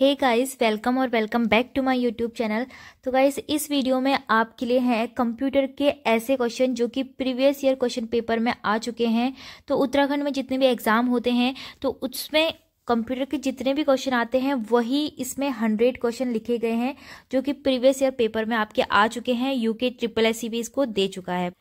हे guys welcome और welcome back to my YouTube channel तो guys इस वीडियो में आपके लिए हैं कंप्यूटर के ऐसे क्वेश्चन जो कि प्रीवियस ईयर क्वेश्चन पेपर में आ चुके हैं तो उत्तराखंड में जितने भी एग्ज़ाम होते हैं तो उसमें कंप्यूटर के जितने भी क्वेश्चन आते हैं वही इसमें हंड्रेड क्वेश्चन लिखे गए हैं जो कि प्रीवियस ईयर पेपर में आपके आ चुके हैं यूके ट्रिपल एस इसको दे चुका है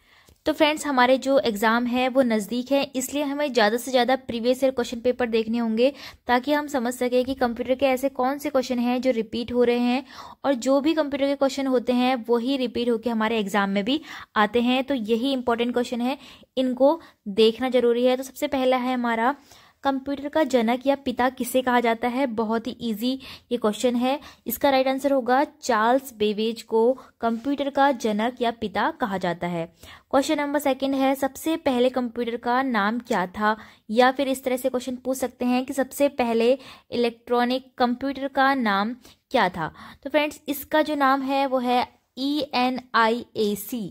तो फ्रेंड्स हमारे जो एग्ज़ाम है वो नज़दीक है इसलिए हमें ज़्यादा से ज़्यादा प्रीवियस ईयर क्वेश्चन पेपर देखने होंगे ताकि हम समझ सकें कि कंप्यूटर के ऐसे कौन से क्वेश्चन हैं जो रिपीट हो रहे हैं और जो भी कंप्यूटर के क्वेश्चन होते हैं वही रिपीट होकर हमारे एग्ज़ाम में भी आते हैं तो यही इंपॉर्टेंट क्वेश्चन है इनको देखना ज़रूरी है तो सबसे पहला है हमारा कंप्यूटर का जनक या पिता किसे कहा जाता है बहुत ही इजी ये क्वेश्चन है इसका राइट आंसर होगा चार्ल्स बेवेज को कंप्यूटर का जनक या पिता कहा जाता है क्वेश्चन नंबर सेकंड है सबसे पहले कंप्यूटर का नाम क्या था या फिर इस तरह से क्वेश्चन पूछ सकते हैं कि सबसे पहले इलेक्ट्रॉनिक कंप्यूटर का नाम क्या था तो फ्रेंड्स इसका जो नाम है वो है ई एन आई ए सी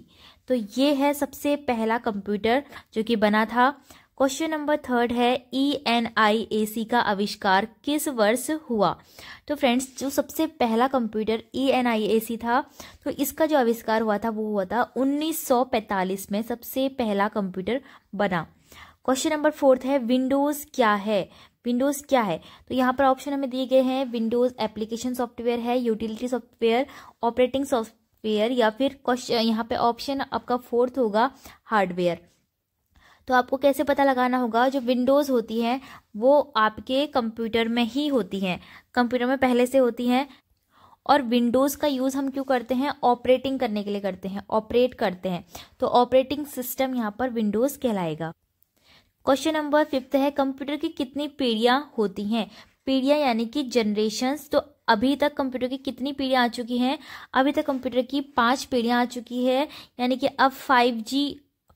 तो ये है सबसे पहला कंप्यूटर जो कि बना था क्वेश्चन नंबर थर्ड है ई एन आई ए सी का आविष्कार किस वर्ष हुआ तो फ्रेंड्स जो सबसे पहला कंप्यूटर ई एन आई ए सी था तो इसका जो आविष्कार हुआ था वो हुआ था 1945 में सबसे पहला कंप्यूटर बना क्वेश्चन नंबर फोर्थ है विंडोज़ क्या है विंडोज़ क्या है तो यहाँ पर ऑप्शन हमें दिए गए हैं विंडोज़ एप्लीकेशन सॉफ्टवेयर है यूटिलिटी सॉफ्टवेयर ऑपरेटिंग सॉफ्टवेयर या फिर क्वेश्चन यहाँ पे ऑप्शन आपका फोर्थ होगा हार्डवेयर तो आपको कैसे पता लगाना होगा जो विंडोज़ होती हैं वो आपके कंप्यूटर में ही होती हैं कंप्यूटर में पहले से होती हैं और विंडोज़ का यूज़ हम क्यों करते हैं ऑपरेटिंग करने के लिए करते हैं ऑपरेट करते हैं तो ऑपरेटिंग सिस्टम यहाँ पर विंडोज़ कहलाएगा क्वेश्चन नंबर फिफ्थ है कंप्यूटर की कितनी पीढ़ियाँ होती हैं पीढ़ियाँ यानी कि जनरेशन्स तो अभी तक कंप्यूटर की कितनी पीढ़ियाँ आ चुकी हैं अभी तक कंप्यूटर की पांच पीढ़ियाँ आ चुकी है यानी कि अब 5G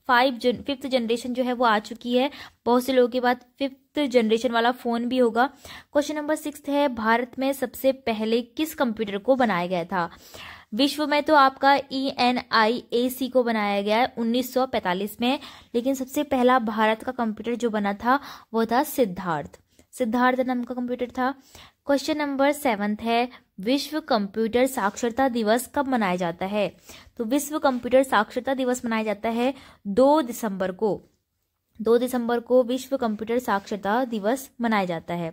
फाइव जन फिफ्थ जनरेशन जो है वो आ चुकी है बहुत से लोगों के बाद फिफ्थ जनरेशन वाला फ़ोन भी होगा क्वेश्चन नंबर सिक्स है भारत में सबसे पहले किस कंप्यूटर को बनाया गया था विश्व में तो आपका ई एन आई ए सी को बनाया गया है 1945 में लेकिन सबसे पहला भारत का कंप्यूटर जो बना था वो था सिद्धार्थ सिद्धार्थ नाम का कंप्यूटर था क्वेश्चन नंबर सेवन्थ है विश्व कंप्यूटर साक्षरता दिवस कब मनाया जाता है तो विश्व कंप्यूटर साक्षरता दिवस मनाया जाता है दो दिसंबर को दो दिसंबर को विश्व कंप्यूटर साक्षरता दिवस मनाया जाता है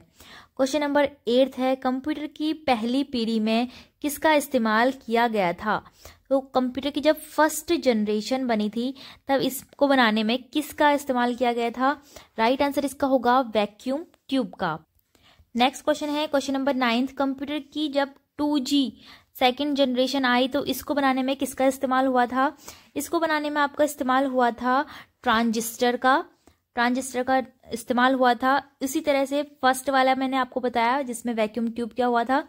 क्वेश्चन नंबर एट है कंप्यूटर की पहली पीढ़ी में किसका इस्तेमाल किया गया था तो कंप्यूटर की जब फर्स्ट जनरेशन बनी थी तब इसको बनाने में किसका इस्तेमाल किया गया था राइट आंसर इसका होगा वैक्यूम ट्यूब का नेक्स्ट क्वेश्चन है क्वेश्चन नंबर नाइन्थ कंप्यूटर की जब टू जी सेकेंड जनरेशन आई तो इसको बनाने में किसका इस्तेमाल हुआ था इसको बनाने में आपका इस्तेमाल हुआ था ट्रांजिस्टर का ट्रांजिस्टर का इस्तेमाल हुआ था इसी तरह से फर्स्ट वाला मैंने आपको बताया जिसमें वैक्यूम ट्यूब क्या हुआ था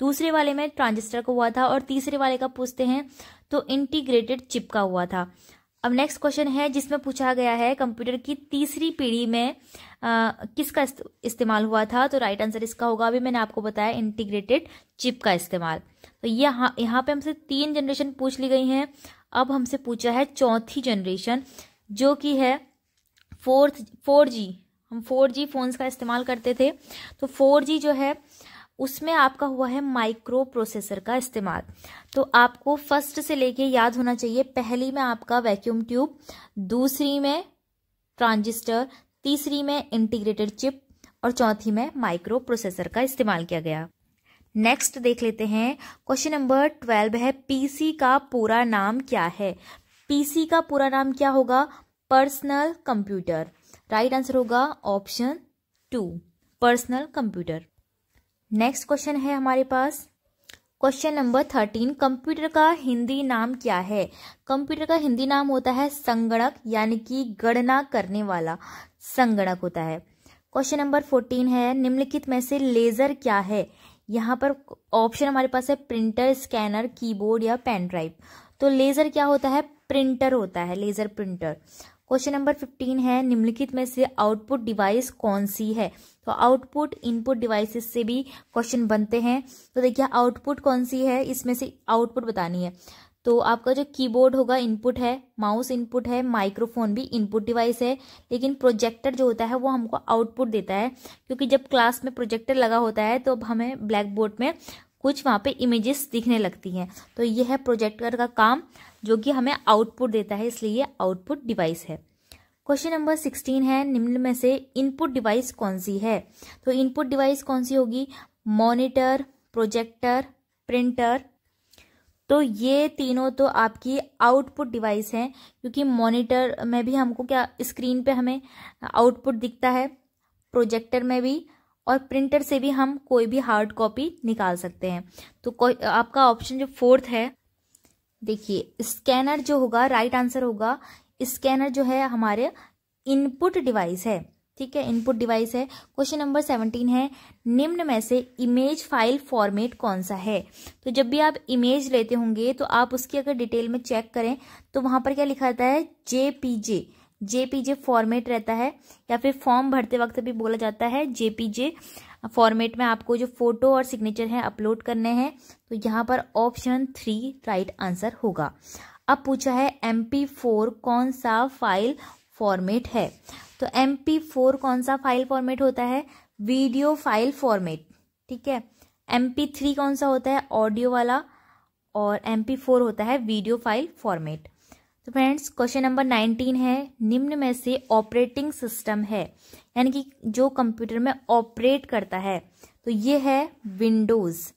दूसरे वाले में ट्रांजिस्टर का हुआ था और तीसरे वाले का पूछते हैं तो इंटीग्रेटेड चिप का हुआ था अब नेक्स्ट क्वेश्चन है जिसमें पूछा गया है कंप्यूटर की तीसरी पीढ़ी में आ, किसका इस्तेमाल हुआ था तो राइट आंसर इसका होगा अभी मैंने आपको बताया इंटीग्रेटेड चिप का इस्तेमाल तो यहाँ यहाँ पे हमसे तीन जनरेशन पूछ ली गई हैं अब हमसे पूछा है चौथी जनरेशन जो कि है फोर्थ फोर जी हम फोर जी फ़ोन्स का इस्तेमाल करते थे तो फोर जी जो है उसमें आपका हुआ है माइक्रो प्रोसेसर का इस्तेमाल तो आपको फर्स्ट से लेके याद होना चाहिए पहली में आपका वैक्यूम ट्यूब दूसरी में ट्रांजिस्टर तीसरी में इंटीग्रेटेड चिप और चौथी में माइक्रो प्रोसेसर का इस्तेमाल किया गया नेक्स्ट देख लेते हैं क्वेश्चन नंबर ट्वेल्व है पीसी का पूरा नाम क्या है पीसी का पूरा नाम क्या होगा पर्सनल कंप्यूटर राइट आंसर होगा option two personal computer next question है हमारे पास क्वेश्चन नंबर थर्टीन कंप्यूटर का हिंदी नाम क्या है कंप्यूटर का हिंदी नाम होता है संगणक यानी कि गणना करने वाला संगणक होता है क्वेश्चन नंबर फोर्टीन है निम्नलिखित में से लेजर क्या है यहाँ पर ऑप्शन हमारे पास है प्रिंटर स्कैनर कीबोर्ड या पेन ड्राइव तो लेजर क्या होता है प्रिंटर होता है laser printer question number fifteen है निम्नलिखित में से आउटपुट डिवाइस कौन सी है तो आउटपुट इनपुट डिवाइसेस से भी क्वेश्चन बनते हैं तो देखिए आउटपुट कौन सी है इसमें से आउटपुट बतानी है तो आपका जो कीबोर्ड होगा इनपुट है माउस इनपुट है माइक्रोफोन भी इनपुट डिवाइस है लेकिन प्रोजेक्टर जो होता है वो हमको आउटपुट देता है क्योंकि जब क्लास में प्रोजेक्टर लगा होता है तो अब हमें ब्लैक बोर्ड में कुछ वहाँ पे इमेजेस दिखने लगती हैं तो यह है प्रोजेक्टर का काम जो कि हमें आउटपुट देता है इसलिए ये आउटपुट डिवाइस है क्वेश्चन नंबर सिक्सटीन है निम्न में से इनपुट डिवाइस कौन सी है तो इनपुट डिवाइस कौन सी होगी मॉनिटर प्रोजेक्टर प्रिंटर तो ये तीनों तो आपकी आउटपुट डिवाइस हैं क्योंकि मॉनिटर में भी हमको क्या स्क्रीन पे हमें आउटपुट दिखता है प्रोजेक्टर में भी और प्रिंटर से भी हम कोई भी हार्ड कॉपी निकाल सकते हैं तो आपका ऑप्शन जो फोर्थ है देखिए स्कैनर जो होगा राइट आंसर होगा स्कैनर जो है हमारे इनपुट डिवाइस है ठीक है इनपुट डिवाइस है क्वेश्चन नंबर सेवनटीन है निम्न में से इमेज फाइल फॉर्मेट कौन सा है तो जब भी आप इमेज लेते होंगे तो आप उसकी अगर डिटेल में चेक करें तो वहां पर क्या लिखा रहता है जेपीजे जेपीजे फॉर्मेट रहता है या फिर फॉर्म भरते वक्त भी बोला जाता है जेपीजे फॉर्मेट में आपको जो फोटो और सिग्नेचर है अपलोड करने हैं तो यहाँ पर ऑप्शन थ्री राइट आंसर होगा अब पूछा है एम पी फोर कौन सा फाइल फॉर्मेट है तो एम पी फोर कौन सा फाइल फॉर्मेट होता है वीडियो फाइल फॉर्मेट ठीक है एम पी थ्री कौन सा होता है ऑडियो वाला और एम पी फोर होता है वीडियो फाइल फॉर्मेट तो फ्रेंड्स क्वेश्चन नंबर नाइनटीन है निम्न में से ऑपरेटिंग सिस्टम है यानी कि जो कंप्यूटर में ऑपरेट करता है तो ये है विंडोज़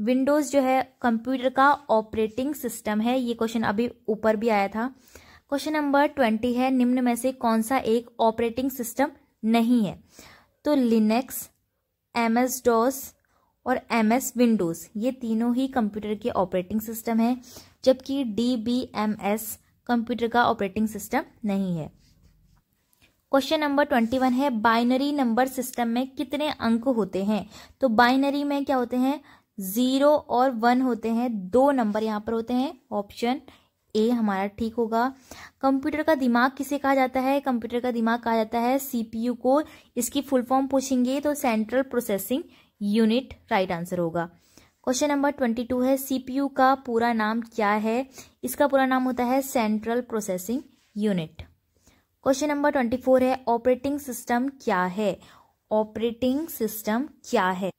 विंडोज जो है कंप्यूटर का ऑपरेटिंग सिस्टम है ये क्वेश्चन अभी ऊपर भी आया था क्वेश्चन नंबर ट्वेंटी है निम्न में से कौन सा एक ऑपरेटिंग सिस्टम नहीं है तो लिनक्स एम एस डॉस और एम एस विंडोज ये तीनों ही कंप्यूटर के ऑपरेटिंग सिस्टम है जबकि D B M S computer का ऑपरेटिंग सिस्टम नहीं है क्वेश्चन नंबर ट्वेंटी वन है बाइनरी नंबर सिस्टम में कितने अंक होते हैं तो बाइनरी में क्या होते हैं जीरो और वन होते हैं दो नंबर यहाँ पर होते हैं ऑप्शन ए हमारा ठीक होगा कंप्यूटर का दिमाग किसे कहा जाता है कंप्यूटर का दिमाग कहा जाता है सीपीयू को इसकी फुल फॉर्म पूछेंगे तो central processing unit right answer होगा क्वेश्चन नंबर ट्वेंटी टू है सीपीयू का पूरा नाम क्या है इसका पूरा नाम होता है central processing unit question number twenty four है ऑपरेटिंग सिस्टम क्या है ऑपरेटिंग सिस्टम क्या है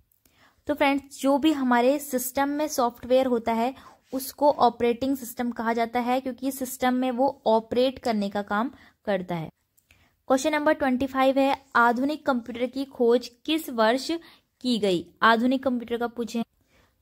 तो फ्रेंड्स जो भी हमारे सिस्टम में सॉफ्टवेयर होता है उसको ऑपरेटिंग सिस्टम कहा जाता है क्योंकि सिस्टम में वो ऑपरेट करने का काम करता है क्वेश्चन नंबर ट्वेंटी फाइव है आधुनिक कंप्यूटर की खोज किस वर्ष की गई आधुनिक कंप्यूटर का पूछे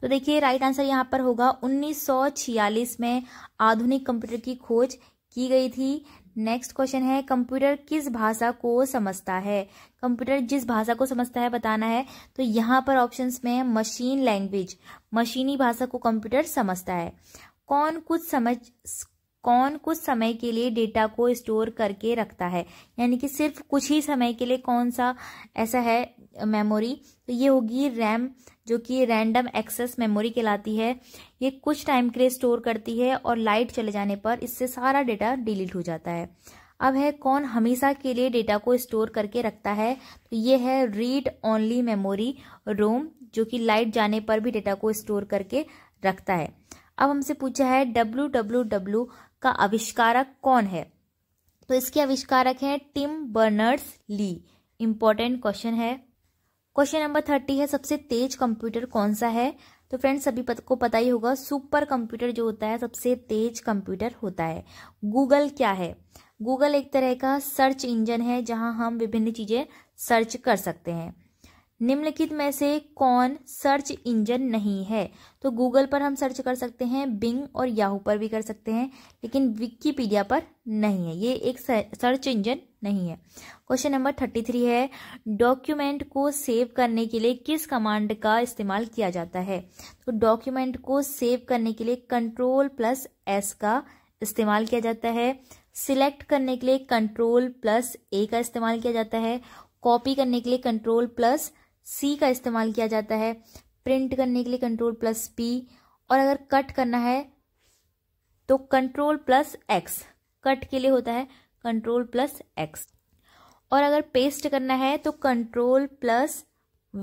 तो देखिए राइट आंसर यहाँ पर होगा 1946 में आधुनिक कंप्यूटर की खोज की गई थी नेक्स्ट क्वेश्चन है कंप्यूटर किस भाषा को समझता है कंप्यूटर जिस भाषा को समझता है बताना है तो यहाँ पर ऑप्शंस में है मशीन लैंग्वेज मशीनी भाषा को कंप्यूटर समझता है कौन कुछ समझ कौन कुछ समय के लिए डेटा को स्टोर करके रखता है यानी कि सिर्फ कुछ ही समय के लिए कौन सा ऐसा है मेमोरी तो ये होगी रैम जो कि रैंडम एक्सेस मेमोरी कहलाती है ये कुछ टाइम के लिए स्टोर करती है और लाइट चले जाने पर इससे सारा डेटा डिलीट हो जाता है अब है कौन हमेशा के लिए डेटा को स्टोर करके रखता है तो ये है रीड ओनली मेमोरी रोम जो कि लाइट जाने पर भी डेटा को स्टोर करके रखता है अब हमसे पूछा है डब्ल्यू डब्ल्यू डब्ल्यू का आविष्कारक कौन है तो इसके आविष्कारक हैं Tim Berners Lee important question है क्वेश्चन नंबर थर्टी है सबसे तेज कंप्यूटर कौन सा है तो फ्रेंड्स सभी पत, को पता ही होगा सुपर कंप्यूटर जो होता है सबसे तेज कंप्यूटर होता है गूगल क्या है गूगल एक तरह का सर्च इंजन है जहां हम विभिन्न चीज़ें सर्च कर सकते हैं निम्नलिखित में से कौन सर्च इंजन नहीं है तो गूगल पर हम सर्च कर सकते हैं बिंग और याहू पर भी कर सकते हैं लेकिन विकीपीडिया पर नहीं है ये एक सर्च इंजन नहीं है क्वेश्चन नंबर थर्टी थ्री है डॉक्यूमेंट को सेव करने के लिए किस कमांड का इस्तेमाल किया जाता है तो डॉक्यूमेंट को सेव करने के लिए कंट्रोल प्लस एस का इस्तेमाल किया जाता है सिलेक्ट करने के लिए कंट्रोल प्लस ए का इस्तेमाल किया जाता है कॉपी करने के लिए कंट्रोल प्लस सी का इस्तेमाल किया जाता है प्रिंट करने के लिए कंट्रोल प्लस पी और अगर कट करना है तो कंट्रोल प्लस एक्स कट के लिए होता है कंट्रोल प्लस एक्स और अगर पेस्ट करना है तो कंट्रोल प्लस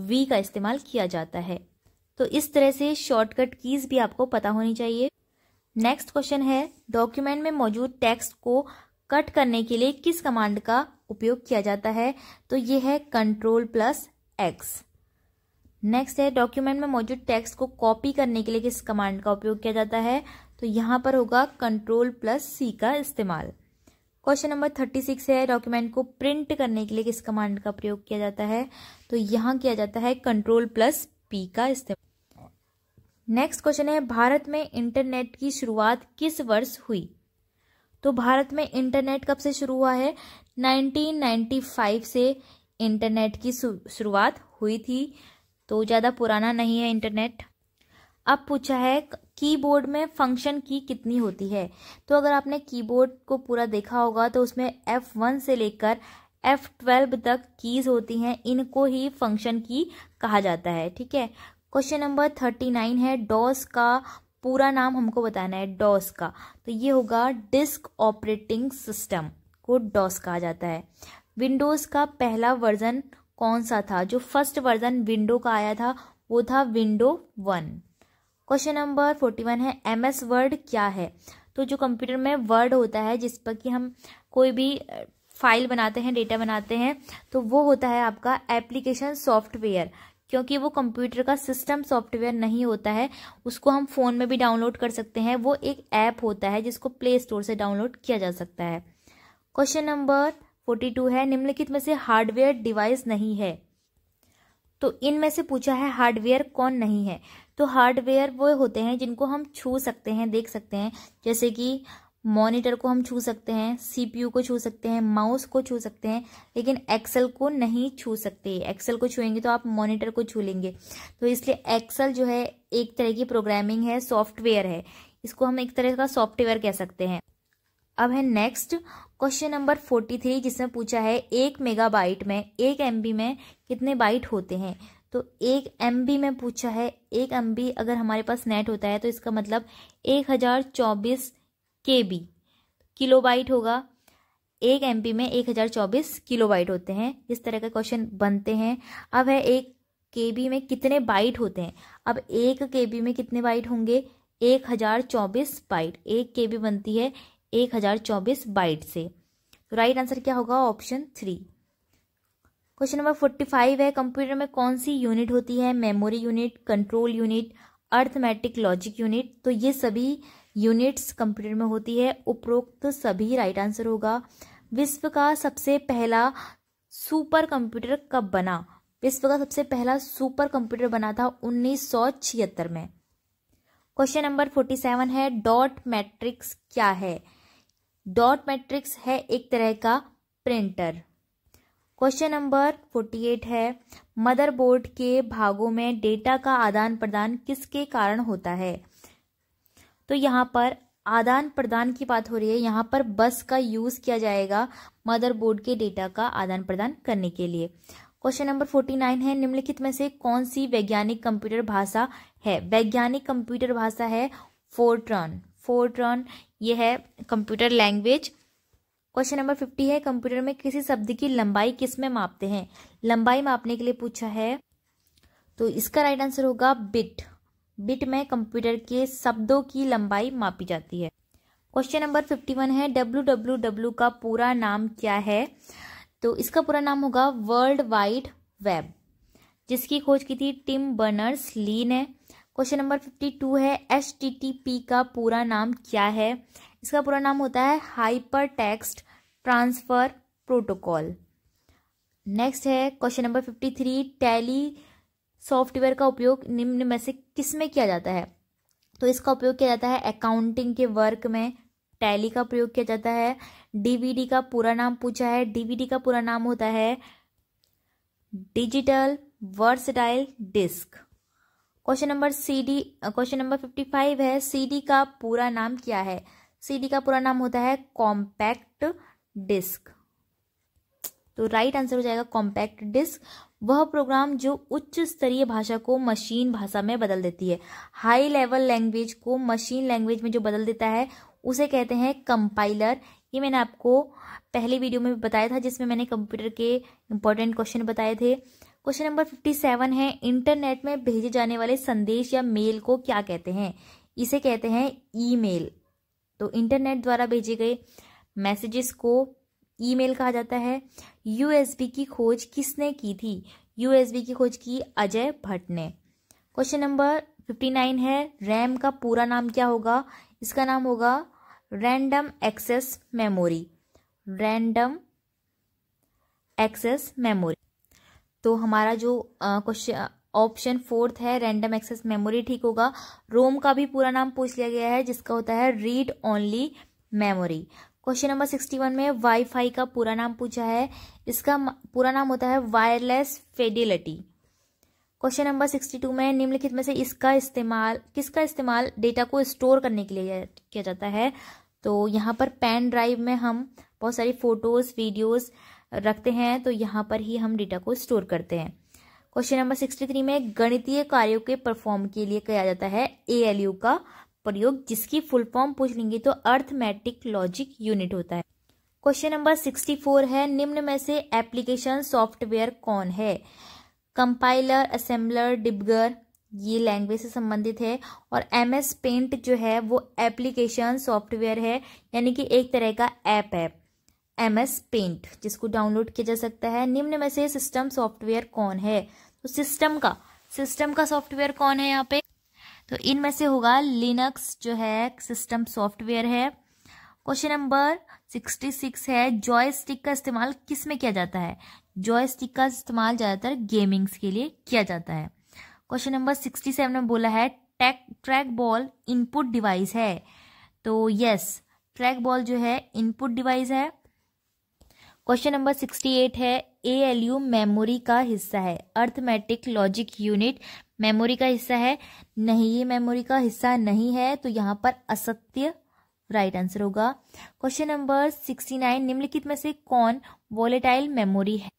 वी का इस्तेमाल किया जाता है तो इस तरह से शॉर्टकट कीज भी आपको पता होनी चाहिए नेक्स्ट क्वेश्चन है डॉक्यूमेंट में मौजूद टेक्स्ट को कट करने के लिए किस कमांड का उपयोग किया जाता है तो ये है कंट्रोल प्लस एक्स नेक्स्ट है डॉक्यूमेंट में मौजूद टेक्स्ट को कॉपी करने के लिए किस कमांड का उपयोग किया जाता है तो यहां पर होगा कंट्रोल प्लस सी का इस्तेमाल क्वेश्चन नंबर थर्टी सिक्स है डॉक्यूमेंट को प्रिंट करने के लिए किस कमांड का प्रयोग किया जाता है तो यहां किया जाता है कंट्रोल प्लस पी का इस्तेमाल नेक्स्ट क्वेश्चन है भारत में इंटरनेट की शुरुआत किस वर्ष हुई तो भारत में इंटरनेट कब से शुरू हुआ है 1995 से इंटरनेट की शुरुआत हुई थी तो ज़्यादा पुराना नहीं है इंटरनेट अब पूछा है कीबोर्ड में फंक्शन की कितनी होती है तो अगर आपने कीबोर्ड को पूरा देखा होगा तो उसमें एफ वन से लेकर एफ ट्वेल्व तक कीज होती हैं इनको ही फंक्शन की कहा जाता है ठीक है क्वेश्चन नंबर थर्टी नाइन है डॉस का पूरा नाम हमको बताना है डॉस का तो ये होगा डिस्क ऑपरेटिंग सिस्टम को डॉस कहा जाता है विंडोज़ का पहला वर्ज़न कौन सा था जो फर्स्ट वर्ज़न विंडो का आया था वो था window one question number forty one है एम एस वर्ड क्या है तो जो कंप्यूटर में वर्ड होता है जिस पर कि हम कोई भी फाइल बनाते हैं डेटा बनाते हैं तो वो होता है आपका एप्लीकेशन सॉफ्टवेयर क्योंकि वो कंप्यूटर का सिस्टम सॉफ्टवेयर नहीं होता है उसको हम फ़ोन में भी डाउनलोड कर सकते हैं वो एक ऐप होता है जिसको प्ले स्टोर से डाउनलोड किया जा सकता है क्वेश्चन नंबर फोर्टी टू है निम्नलिखित में से हार्डवेयर डिवाइस नहीं है तो इनमें से पूछा है हार्डवेयर कौन नहीं है तो हार्डवेयर वो होते हैं जिनको हम छू सकते हैं देख सकते हैं जैसे कि मॉनिटर को हम छू सकते हैं सीपीयू को छू सकते हैं माउस को छू सकते हैं लेकिन एक्सेल को नहीं छू सकते एक्सेल को छूएंगे तो आप मॉनिटर को छू लेंगे तो इसलिए एक्सेल जो है एक तरह की प्रोग्रामिंग है सॉफ्टवेयर है इसको हम एक तरह का सॉफ्टवेयर कह सकते हैं अब है next question number forty three जिसमें पूछा है एक मेगाबाइट में एक एमबी में कितने बाइट होते हैं तो एक एमबी में पूछा है एक एमबी अगर हमारे पास नेट होता है तो इसका मतलब एक हज़ार चौबीस के बी किलो बाइट होगा एक एमबी में एक हज़ार चौबीस किलो बाइट होते हैं इस तरह के क्वेश्चन बनते हैं अब है एक के बी में कितने बाइट होते हैं अब एक के बी में कितने बाइट होंगे एक हज़ार चौबीस बाइट एक के बी बनती है एक हजार चौबीस बाइट से तो राइट आंसर क्या होगा option three question number forty five है कंप्यूटर में कौन सी यूनिट होती है memory unit control unit arithmetic logic unit तो ये सभी यूनिट्स कंप्यूटर में होती है उपरोक्त सभी राइट आंसर होगा विश्व का सबसे पहला सुपर कंप्यूटर कब बना विश्व का सबसे पहला सुपर कंप्यूटर बना था उन्नीस में क्वेश्चन नंबर फोर्टी सेवन है डॉट मैट्रिक्स क्या है डॉट मैट्रिक्स है एक तरह का प्रिंटर क्वेश्चन नंबर 48 है मदरबोर्ड के भागों में डेटा का आदान प्रदान किसके कारण होता है तो यहाँ पर आदान प्रदान की बात हो रही है यहाँ पर बस का यूज किया जाएगा मदरबोर्ड के डेटा का आदान प्रदान करने के लिए क्वेश्चन नंबर फोर्टी नाइन है निम्नलिखित में से कौन सी वैज्ञानिक कंप्यूटर भाषा है वैज्ञानिक कंप्यूटर भाषा है फोर्ट्रॉन फोरट्रॉन ये है computer language question number fifty है कंप्यूटर में किसी शब्द की लंबाई किस में मापते हैं लंबाई मापने के लिए पूछा है तो इसका राइट आंसर होगा बिट बिट में कंप्यूटर के शब्दों की लंबाई मापी जाती है क्वेश्चन नंबर फिफ्टी वन है डब्ल्यू डब्ल्यू डब्ल्यू का पूरा नाम क्या है तो इसका पूरा नाम होगा वर्ल्ड वाइड वेब जिसकी खोज की थी टिम बर्नर्स ली ने क्वेश्चन नंबर फिफ्टी टू है एच टी टी पी का पूरा नाम क्या है इसका पूरा नाम होता है hyper text transfer protocol next है question number fifty three Tally software का उपयोग निम्न में से किस में किया जाता है तो इसका उपयोग किया जाता है अकाउंटिंग के वर्क में टैली का प्रयोग किया जाता है डीवीडी का पूरा नाम पूछा है डीवीडी का पूरा नाम होता है digital versatile disk question number C D question number fifty five है सी डी का पूरा नाम क्या है सी डी का पूरा नाम होता है कॉम्पैक्ट डिस्क तो राइट आंसर हो जाएगा कॉम्पैक्ट डिस्क वह प्रोग्राम जो उच्च स्तरीय भाषा को मशीन भाषा में बदल देती है हाई लेवल लैंग्वेज को मशीन लैंग्वेज में जो बदल देता है उसे कहते हैं कंपाइलर ये मैंने आपको पहले वीडियो में भी बताया था जिसमें मैंने कंप्यूटर के इंपॉर्टेंट क्वेश्चन बताए थे क्वेश्चन नंबर फिफ्टी सेवन है इंटरनेट में भेजे जाने वाले संदेश या मेल को क्या कहते हैं इसे कहते हैं ईमेल तो इंटरनेट द्वारा भेजे गए मैसेजेस को ईमेल कहा जाता है यूएसबी की खोज किसने की थी यूएसबी की खोज की अजय भट्ट ने क्वेश्चन नंबर फिफ्टी नाइन है रैम का पूरा नाम क्या होगा इसका नाम होगा random access memory random access memory तो हमारा जो क्वेश्चन ऑप्शन फोर्थ है रैंडम एक्सेस मेमोरी ठीक होगा रोम का भी पूरा नाम पूछ लिया गया है जिसका होता है read only memory question number sixty one में वाईफाई का पूरा नाम पूछा है इसका पूरा नाम होता है wireless fidelity question number sixty two में निम्नलिखित में से इसका इस्तेमाल किसका इस्तेमाल डेटा को स्टोर करने के लिए किया जाता है तो यहाँ पर पेन ड्राइव में हम बहुत सारी फोटोज वीडियोज़ रखते हैं तो यहाँ पर ही हम डेटा को स्टोर करते हैं क्वेश्चन नंबर सिक्सटी थ्री में गणितीय कार्यों के परफॉर्म के लिए किया जाता है ए का प्रयोग जिसकी फुल फॉर्म पूछ लेंगे तो अर्थमेटिक लॉजिक यूनिट होता है क्वेश्चन नंबर सिक्सटी फोर है निम्न में से एप्लीकेशन सॉफ्टवेयर कौन है कंपाइलर असेंबलर डिबगर ये लैंग्वेज से संबंधित है और एम एस पेंट जो है वो एप्लीकेशन सॉफ्टवेयर है यानी कि एक तरह का ऐप है एम एस पेंट जिसको डाउनलोड किया जा सकता है निम्न में से सिस्टम सॉफ्टवेयर कौन है तो सिस्टम का सिस्टम का सॉफ्टवेयर कौन है यहाँ पे तो इनमें से होगा लिनक्स जो है सिस्टम सॉफ्टवेयर है क्वेश्चन नंबर सिक्सटी सिक्स है जॉय स्टिक का इस्तेमाल किस में किया जाता है जॉय स्टिक का इस्तेमाल ज़्यादातर गेमिंग्स के लिए किया जाता है क्वेश्चन नंबर सिक्सटी सेवन में बोला है track trackball input device है तो यस ट्रैक बॉल जो है इनपुट डिवाइस है क्वेश्चन नंबर सिक्सटी एट है ए एल यू मेमोरी का हिस्सा है अर्थमेटिक लॉजिक यूनिट मेमोरी का हिस्सा है नहीं ये मेमोरी का हिस्सा नहीं है तो यहाँ पर असत्य राइट right आंसर होगा क्वेश्चन नंबर सिक्सटी नाइन निम्नलिखित में से कौन वॉलेटाइल मेमोरी है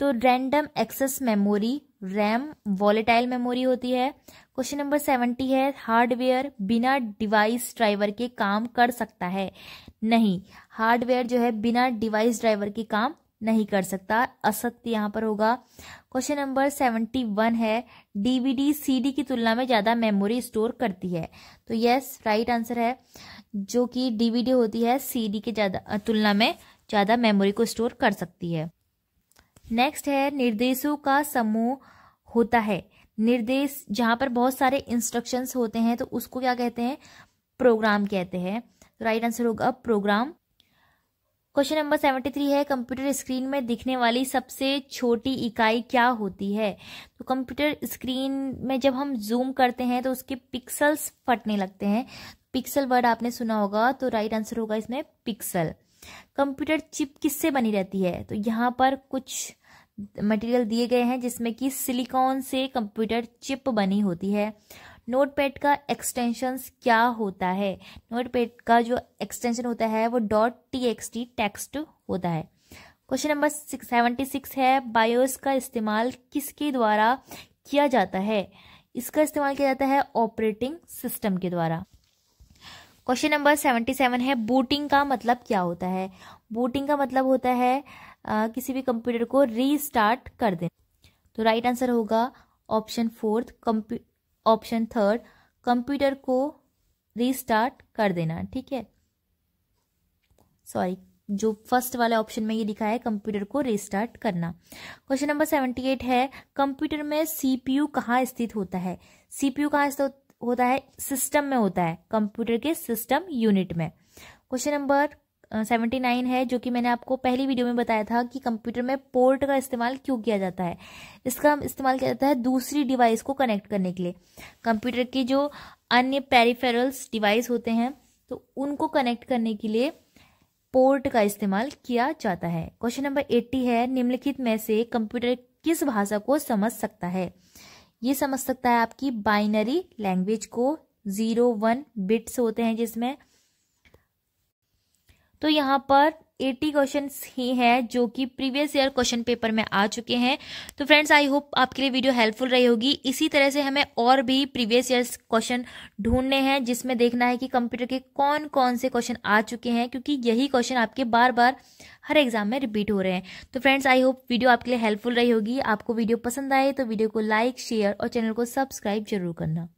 तो random access memory RAM volatile memory होती है क्वेश्चन नंबर सेवेंटी है हार्डवेयर बिना डिवाइस ड्राइवर के काम कर सकता है नहीं हार्डवेयर जो है बिना डिवाइस ड्राइवर के काम नहीं कर सकता असत्य यहाँ पर होगा क्वेश्चन नंबर सेवेंटी वन है डीवीडी सीडी की तुलना में ज़्यादा मेमोरी स्टोर करती है तो यस राइट आंसर है जो कि डीवीडी होती है सीडी के ज़्यादा तुलना में ज़्यादा मेमोरी को स्टोर कर सकती है नेक्स्ट है निर्देशों का समूह होता है निर्देश जहां पर बहुत सारे इंस्ट्रक्शंस होते हैं तो उसको क्या कहते हैं प्रोग्राम कहते हैं राइट तो आंसर होगा program question number seventy three है कंप्यूटर स्क्रीन में दिखने वाली सबसे छोटी इकाई क्या होती है तो कंप्यूटर स्क्रीन में जब हम जूम करते हैं तो उसके पिक्सल्स फटने लगते हैं पिक्सल वर्ड आपने सुना होगा तो राइट आंसर होगा इसमें पिक्सल कंप्यूटर चिप किससे बनी रहती है तो यहाँ पर कुछ मटेरियल दिए गए हैं जिसमें कि सिलिकॉन से कंप्यूटर चिप बनी होती है नोटपैड का एक्सटेंशंस क्या होता है नोटपैड का जो एक्सटेंशन होता है वो dot T X T text होता है क्वेश्चन नंबर सेवेंटी सिक्स है बायोस का इस्तेमाल किसके द्वारा किया जाता है इसका इस्तेमाल किया जाता है ऑपरेटिंग सिस्टम के द्वारा क्वेश्चन नंबर सेवेंटी सेवन है बूटिंग का मतलब क्या होता है बूटिंग का मतलब होता है किसी भी कंप्यूटर को रीस्टार्ट कर दें तो राइट आंसर होगा option fourth option third computer को रीस्टार्ट कर देना ठीक है सॉरी जो फर्स्ट वाले ऑप्शन में ये लिखा है कंप्यूटर को रिस्टार्ट करना क्वेश्चन नंबर सेवेंटी एट है कंप्यूटर में सीपीयू कहाँ स्थित होता है सीपीयू कहाँ स्थित होता है सिस्टम में होता है कंप्यूटर के सिस्टम यूनिट में क्वेश्चन नंबर सेवेंटी नाइन है जो कि मैंने आपको पहली वीडियो में बताया था कि कंप्यूटर में पोर्ट का इस्तेमाल क्यों किया जाता है इसका इस्तेमाल किया जाता है दूसरी डिवाइस को कनेक्ट करने के लिए कंप्यूटर के जो अन्य पेरिफेरल्स डिवाइस होते हैं तो उनको कनेक्ट करने के लिए पोर्ट का इस्तेमाल किया जाता है क्वेश्चन नंबर एट्टी है निम्नलिखित में से कंप्यूटर किस भाषा को समझ सकता है ये समझ सकता है आपकी बाइनरी लैंग्वेज को जीरो वन बिट्स होते हैं जिसमें तो यहाँ पर 80 क्वेश्चन ही हैं जो कि प्रीवियस ईयर क्वेश्चन पेपर में आ चुके हैं तो फ्रेंड्स आई होप आपके लिए वीडियो हेल्पफुल रही होगी इसी तरह से हमें और भी प्रीवियस ईयर क्वेश्चन ढूंढने हैं जिसमें देखना है कि कंप्यूटर के कौन कौन से क्वेश्चन आ चुके हैं क्योंकि यही क्वेश्चन आपके बार बार हर एग्जाम में रिपीट हो रहे हैं तो फ्रेंड्स आई होप वीडियो आपके लिए हेल्पफुल रही होगी आपको वीडियो पसंद आए तो वीडियो को लाइक शेयर और चैनल को सब्सक्राइब जरूर करना